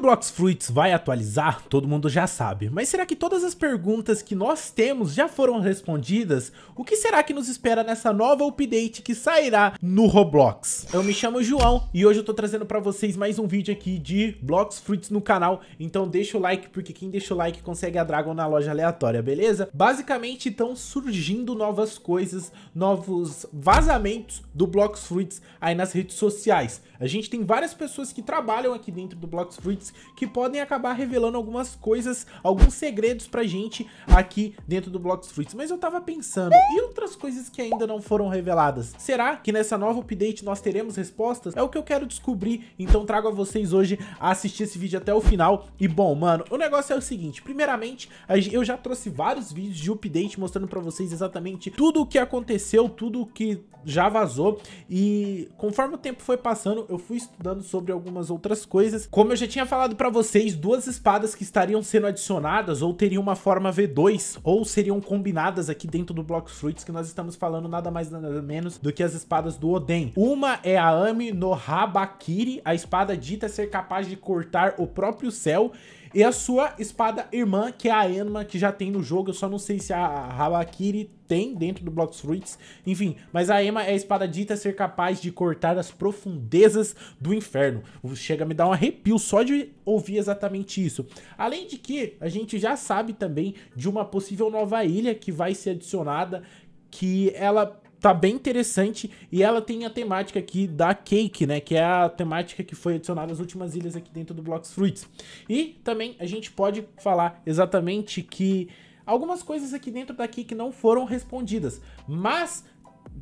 Blocks Fruits vai atualizar, todo mundo já sabe, mas será que todas as perguntas que nós temos já foram respondidas? O que será que nos espera nessa nova update que sairá no Roblox? Eu me chamo João e hoje eu tô trazendo pra vocês mais um vídeo aqui de Blox Fruits no canal, então deixa o like, porque quem deixa o like consegue a Dragon na loja aleatória, beleza? Basicamente estão surgindo novas coisas, novos vazamentos do Blox Fruits aí nas redes sociais. A gente tem várias pessoas que trabalham aqui dentro do Blox Fruits que podem acabar revelando algumas coisas, alguns segredos pra gente aqui dentro do Blocks Fruits. Mas eu tava pensando, e outras coisas que ainda não foram reveladas? Será que nessa nova update nós teremos respostas? É o que eu quero descobrir, então trago a vocês hoje a assistir esse vídeo até o final. E bom, mano, o negócio é o seguinte, primeiramente, eu já trouxe vários vídeos de update mostrando pra vocês exatamente tudo o que aconteceu, tudo o que já vazou e conforme o tempo foi passando, eu fui estudando sobre algumas outras coisas. Como eu já tinha falado falado para vocês duas espadas que estariam sendo adicionadas ou teriam uma forma V2 ou seriam combinadas aqui dentro do Block Fruits que nós estamos falando nada mais nada menos do que as espadas do Oden. Uma é a Ami no Habakiri, a espada dita ser capaz de cortar o próprio céu e a sua espada irmã, que é a Enma, que já tem no jogo. Eu só não sei se a Hawakiri tem dentro do Blocks Fruits. Enfim, mas a Ema é a espada dita ser capaz de cortar as profundezas do inferno. Chega a me dar um arrepio só de ouvir exatamente isso. Além de que, a gente já sabe também de uma possível nova ilha que vai ser adicionada, que ela tá bem interessante e ela tem a temática aqui da Cake, né, que é a temática que foi adicionada às últimas ilhas aqui dentro do Blocks Fruits. E também a gente pode falar exatamente que algumas coisas aqui dentro da Cake não foram respondidas, mas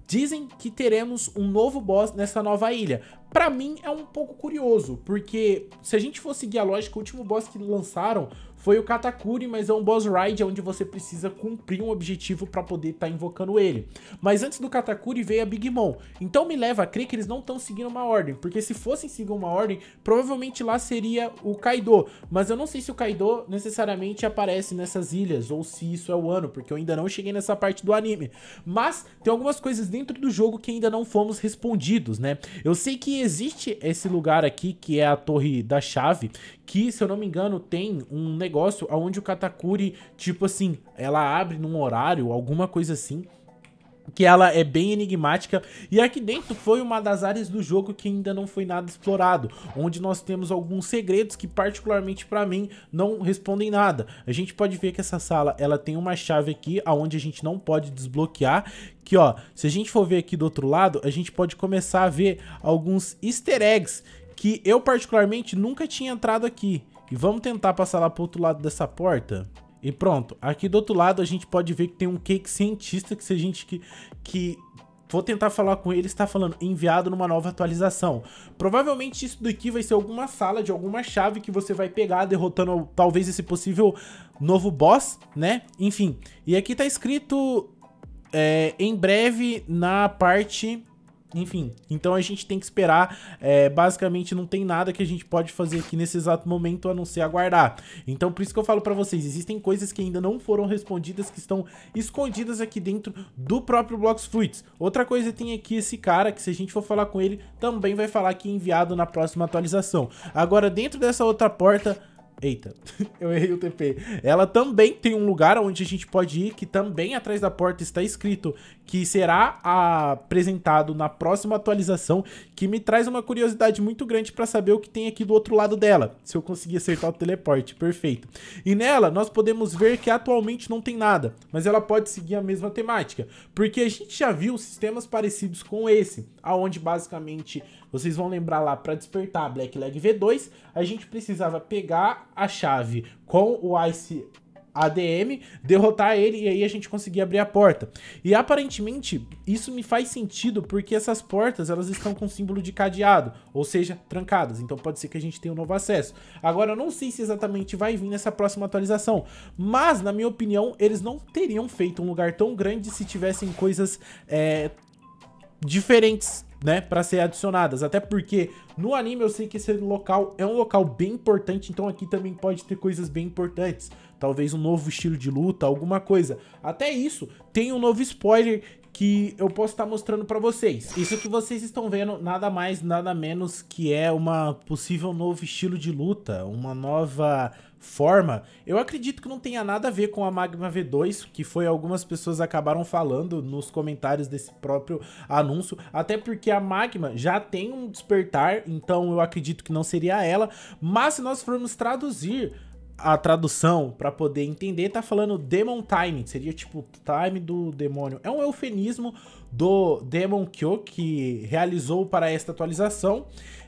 dizem que teremos um novo boss nessa nova ilha. Para mim é um pouco curioso, porque se a gente for seguir a lógica, o último boss que lançaram foi o Katakuri, mas é um boss ride onde você precisa cumprir um objetivo para poder estar tá invocando ele. Mas antes do Katakuri veio a Big Mom. Então me leva a crer que eles não estão seguindo uma ordem, porque se fossem seguir uma ordem, provavelmente lá seria o Kaido. Mas eu não sei se o Kaido necessariamente aparece nessas ilhas ou se isso é o ano, porque eu ainda não cheguei nessa parte do anime. Mas tem algumas coisas dentro do jogo que ainda não fomos respondidos, né? Eu sei que existe esse lugar aqui que é a Torre da Chave, que se eu não me engano tem um negócio negócio onde o Katakuri, tipo assim, ela abre num horário, alguma coisa assim que ela é bem enigmática e aqui dentro foi uma das áreas do jogo que ainda não foi nada explorado, onde nós temos alguns segredos que particularmente para mim não respondem nada. A gente pode ver que essa sala, ela tem uma chave aqui aonde a gente não pode desbloquear, que ó, se a gente for ver aqui do outro lado, a gente pode começar a ver alguns easter eggs que eu particularmente nunca tinha entrado aqui. E vamos tentar passar lá pro outro lado dessa porta. E pronto, aqui do outro lado a gente pode ver que tem um cake cientista que se a gente que, que vou tentar falar com ele, está falando enviado numa nova atualização. Provavelmente isso daqui vai ser alguma sala de alguma chave que você vai pegar derrotando talvez esse possível novo boss, né? Enfim, e aqui tá escrito é, em breve na parte enfim, então a gente tem que esperar. É, basicamente, não tem nada que a gente pode fazer aqui nesse exato momento a não ser aguardar. Então, por isso que eu falo para vocês: existem coisas que ainda não foram respondidas, que estão escondidas aqui dentro do próprio Blocks Fruits. Outra coisa, tem aqui esse cara que, se a gente for falar com ele, também vai falar que é enviado na próxima atualização. Agora, dentro dessa outra porta. Eita, eu errei o TP. Ela também tem um lugar onde a gente pode ir, que também atrás da porta está escrito que será apresentado na próxima atualização, que me traz uma curiosidade muito grande para saber o que tem aqui do outro lado dela, se eu conseguir acertar o teleporte, perfeito. E nela, nós podemos ver que atualmente não tem nada, mas ela pode seguir a mesma temática, porque a gente já viu sistemas parecidos com esse, aonde basicamente, vocês vão lembrar lá, para despertar a Black Leg V2, a gente precisava pegar a chave com o Ice ADM, derrotar ele e aí a gente conseguir abrir a porta. E aparentemente, isso me faz sentido porque essas portas, elas estão com símbolo de cadeado, ou seja, trancadas. Então pode ser que a gente tenha um novo acesso. Agora, eu não sei se exatamente vai vir nessa próxima atualização, mas, na minha opinião, eles não teriam feito um lugar tão grande se tivessem coisas é, diferentes né, para ser adicionadas. Até porque no anime eu sei que esse local é um local bem importante, então aqui também pode ter coisas bem importantes talvez um novo estilo de luta, alguma coisa. Até isso, tem um novo spoiler que eu posso estar mostrando para vocês. Isso que vocês estão vendo, nada mais, nada menos que é uma possível novo estilo de luta, uma nova forma. Eu acredito que não tenha nada a ver com a Magma V2, que foi algumas pessoas acabaram falando nos comentários desse próprio anúncio, até porque a Magma já tem um despertar, então eu acredito que não seria ela, mas se nós formos traduzir a tradução para poder entender tá falando Demon Time, seria tipo time do demônio. É um eufemismo do Demon Kyo que realizou para esta atualização.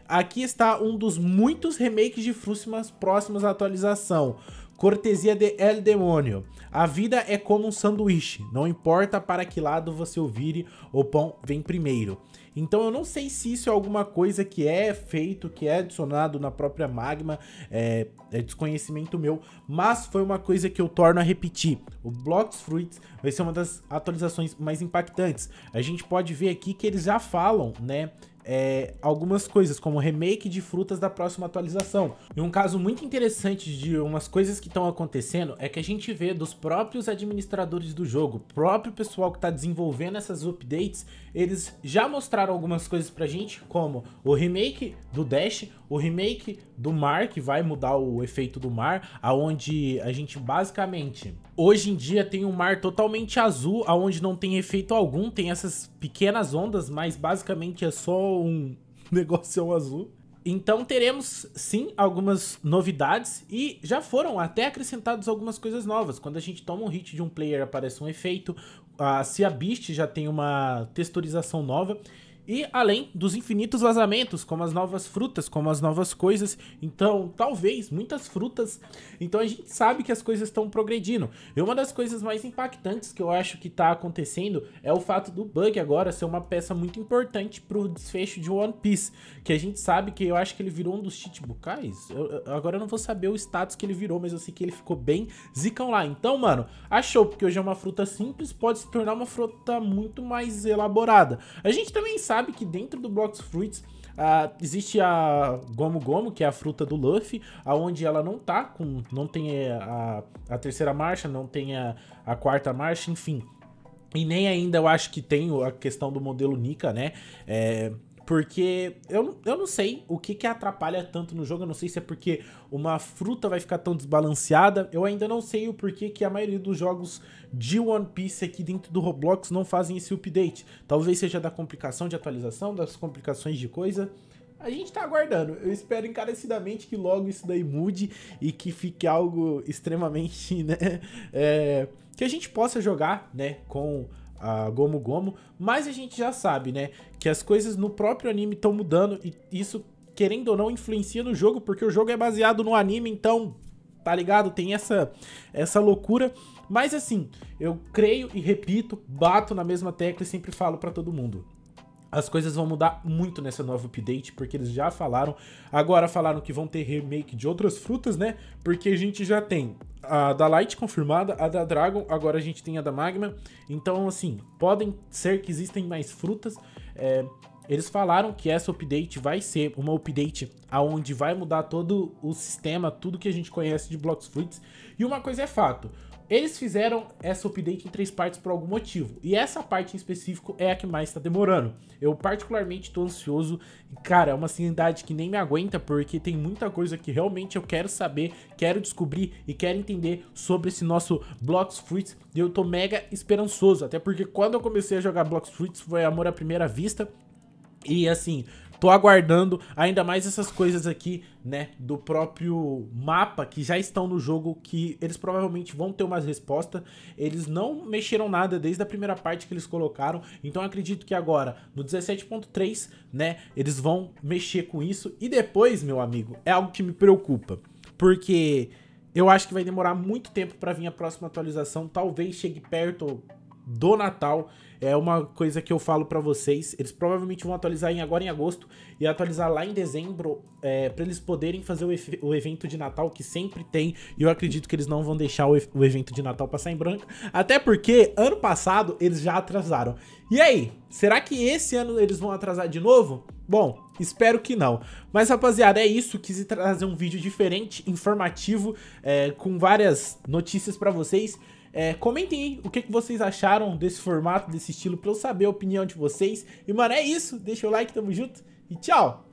Aqui está um dos muitos remakes de Frusimas próximos à atualização. Cortesia de El Demônio. A vida é como um sanduíche, não importa para que lado você o vire, o pão vem primeiro. Então eu não sei se isso é alguma coisa que é feito, que é adicionado na própria Magma, é, é desconhecimento meu, mas foi uma coisa que eu torno a repetir. O Blox Fruits vai ser uma das atualizações mais impactantes. A gente pode ver aqui que eles já falam, né, é, algumas coisas, como remake de frutas da próxima atualização. E um caso muito interessante de umas coisas que estão acontecendo é que a gente vê dos próprios administradores do jogo, próprio pessoal que está desenvolvendo essas updates, eles já mostraram algumas coisas pra gente, como o remake do Dash, o remake do mar, que vai mudar o efeito do mar, aonde a gente basicamente hoje em dia tem um mar totalmente azul, aonde não tem efeito algum, tem essas pequenas ondas, mas basicamente é só um negócio azul. Então teremos sim algumas novidades e já foram até acrescentadas algumas coisas novas. Quando a gente toma um hit de um player aparece um efeito. A Cia Beast já tem uma texturização nova. E além dos infinitos vazamentos, como as novas frutas, como as novas coisas. Então, talvez, muitas frutas. Então a gente sabe que as coisas estão progredindo. E uma das coisas mais impactantes que eu acho que está acontecendo é o fato do bug agora ser uma peça muito importante para o desfecho de One Piece. Que a gente sabe que eu acho que ele virou um dos Chichibukais. Eu, agora eu não vou saber o status que ele virou, mas eu sei que ele ficou bem zicão lá. Então, mano, achou, porque hoje é uma fruta simples, pode se tornar uma fruta muito mais elaborada. A gente também sabe sabe que dentro do Blox Fruits Uh, existe a Gomu Gomu, que é a fruta do Luffy, aonde ela não tá com. não tem eh, a, a terceira marcha, não tem a, a quarta marcha, enfim. E nem ainda eu acho que tem a questão do modelo Nika, né? É, porque eu, eu não sei o que, que atrapalha tanto no jogo. Eu não sei se é porque uma fruta vai ficar tão desbalanceada. Eu ainda não sei o porquê que a maioria dos jogos de One Piece aqui dentro do Roblox não fazem esse update. Talvez seja da complicação de atualização, das complicações de coisa. A gente tá aguardando. Eu espero encarecidamente que logo isso daí mude e que fique algo extremamente, né? É, que a gente possa jogar, né? Com a Gomu Gomu, mas a gente já sabe, né, que as coisas no próprio anime estão mudando e isso, querendo ou não, influencia no jogo, porque o jogo é baseado no anime, então, tá ligado? Tem essa, essa loucura. Mas assim, eu creio e repito, bato na mesma tecla e sempre falo para todo mundo. As coisas vão mudar muito nessa nova update, porque eles já falaram. Agora falaram que vão ter remake de outras frutas, né? Porque a gente já tem a da Light confirmada, a da Dragon, agora a gente tem a da Magma. Então, assim, podem ser que existem mais frutas. É, eles falaram que essa update vai ser uma update aonde vai mudar todo o sistema, tudo que a gente conhece de Blocks Fruits. E uma coisa é fato, eles fizeram essa update em três partes por algum motivo, e essa parte em específico é a que mais tá demorando. Eu particularmente tô ansioso, cara, é uma ansiedade que nem me aguenta, porque tem muita coisa que realmente eu quero saber, quero descobrir e quero entender sobre esse nosso Blocks Fruits, e eu tô mega esperançoso, até porque quando eu comecei a jogar Blocks Fruits foi amor à primeira vista, e assim, Tô aguardando ainda mais essas coisas aqui, né, do próprio mapa que já estão no jogo, que eles provavelmente vão ter umas respostas. Eles não mexeram nada desde a primeira parte que eles colocaram, então acredito que agora, no 17.3, né, eles vão mexer com isso. E depois, meu amigo, é algo que me preocupa, porque eu acho que vai demorar muito tempo para vir a próxima atualização, talvez chegue perto do Natal é uma coisa que eu falo para vocês. Eles provavelmente vão atualizar em agora em agosto e atualizar lá em dezembro é, para eles poderem fazer o, o, evento de Natal que sempre tem. E eu acredito que eles não vão deixar o, o evento de Natal passar em branco. Até porque ano passado eles já atrasaram. E aí, será que esse ano eles vão atrasar de novo? Bom, espero que não. Mas, rapaziada, é isso. Quis trazer um vídeo diferente, informativo, é, com várias notícias para vocês. É, comentem aí o que, que vocês acharam desse formato, desse estilo, pra eu saber a opinião de vocês. E, mano, é isso. Deixa o like, tamo junto e tchau!